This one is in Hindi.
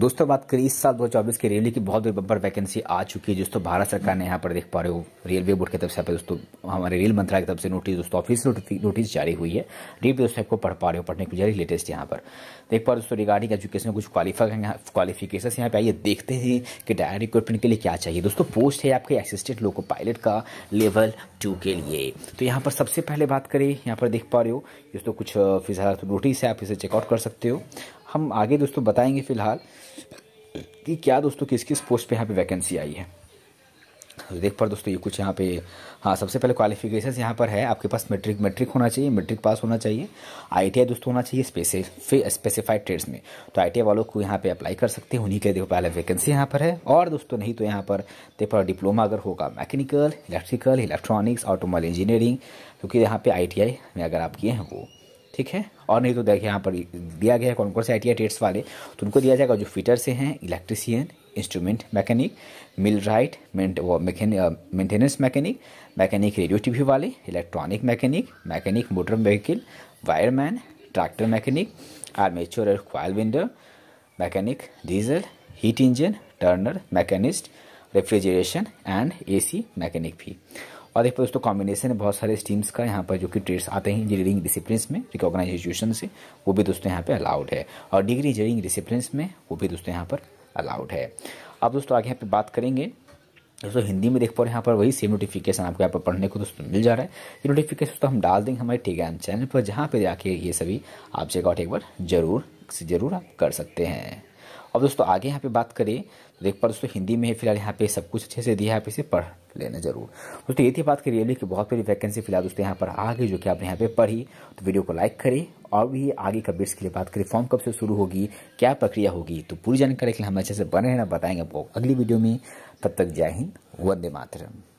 दोस्तों बात करें इस साल 2024 के रेलवे की बहुत बड़ी बम्पर वैकेंसी आ चुकी है दोस्तों भारत सरकार ने यहाँ पर देख पा रहे हो रेलवे बोर्ड की तरफ से दोस्तों हमारे रेल मंत्रालय की तरफ से नोटिस दोस्तों ऑफिस नोटिस जारी हुई है रेलवे दोस्तों आपको पढ़ पा रहे हो पढ़ने की जारी लेटेस्ट यहाँ पर देख पा रहे दोस्तों रिगार्डिंग एजुकेशन कुछ क्वालिफाइंग क्वालिफिकेशन यहाँ पे आइए देखते हैं कि डायरेक्ट रिक्रूटमेंट के लिए क्या चाहिए दोस्तों पोस्ट है आपके असिस्टेंट लोको पायलट का लेवल टू के लिए तो यहाँ पर सबसे पहले बात करें यहाँ पर देख पा रहे हो दोस्तों कुछ फिजा नोटिस तो है आप इसे चेकआउट कर सकते हो हम आगे दोस्तों बताएंगे फ़िलहाल कि क्या दोस्तों किस किस पोस्ट पे यहाँ पे वैकेंसी आई है तो देख पर दोस्तों ये कुछ यहाँ पे हाँ सबसे पहले क्वालिफिकेशंस यहाँ पर है आपके पास मैट्रिक मैट्रिक होना चाहिए मैट्रिक पास होना चाहिए आईटीआई दोस्तों होना चाहिए स्पेसिफि स्पेसिफाइड ट्रेड्स में तो आईटीआई वालों को यहाँ पे अप्लाई कर सकते हैं उन्हीं के देखो पहले वैकेंसी यहाँ पर है और दोस्तों नहीं तो यहाँ पर देखो डिप्लोमा अगर होगा mechanical electrical electronics automobile engineering क्योंकि यहाँ पर आई में अगर आप किए हैं वो ठीक है और नहीं तो देखिए यहाँ पर दिया गया है कौन कौन से आई टी टेट्स वाले तो उनको दिया जाएगा जो फिटर से हैं electrician instrument mechanic mill wright maintenance mechanic mechanic radio TV वाले electronic mechanic mechanic motor vehicle wireman tractor mechanic armature coil winder mechanic diesel heat engine turner machinist refrigeration and AC mechanic भी और देखो दोस्तों कॉम्बिनेशन है बहुत सारे स्ट्रीम्स का यहाँ पर जो कि ट्रेड्स आते हैं इंजीनियरिंग डिसिप्लिन में रिकॉग्नाइजेशन से वो भी दोस्तों यहाँ पर अलाउड है और डिग्री इंजीनियरिंग डिसिप्लिन में वो भी दोस्तों यहाँ पर अलाउड है अब दोस्तों आगे यहाँ पर बात करेंगे दोस्तों हिंदी में देख पा रहे हैं यहाँ पर वही सेम नोटिफिकेशन आपको यहाँ पर पढ़ने को दोस्तों मिल जा रहा है ये नोटिफिकेशन तो हम डाल देंगे हमारे टेलीग्राम चैनल पर जहाँ पर जाके ये सभी आप चेकआउट एक बार जरूर से जरूर आप कर सकते हैं अब दोस्तों आगे यहाँ पे बात करें तो देख पा दोस्तों हिंदी में फिलहाल यहाँ पे सब कुछ अच्छे से दिया है आप इसे पढ़ लेना जरूर दोस्तों ये थी बात करिए कि बहुत बड़ी वैकेंसी फिलहाल दोस्तों यहाँ पर आ गई जो कि आपने यहाँ पे पढ़ी तो वीडियो को लाइक करें और भी आगे का बेट्स के लिए बात करें फॉर्म कब से शुरू होगी क्या प्रक्रिया होगी तो पूरी जानकारी के लिए हम अच्छे से बने रहना बताएंगे आपको अगली वीडियो में तब तक जय हिंद वंदे मातरम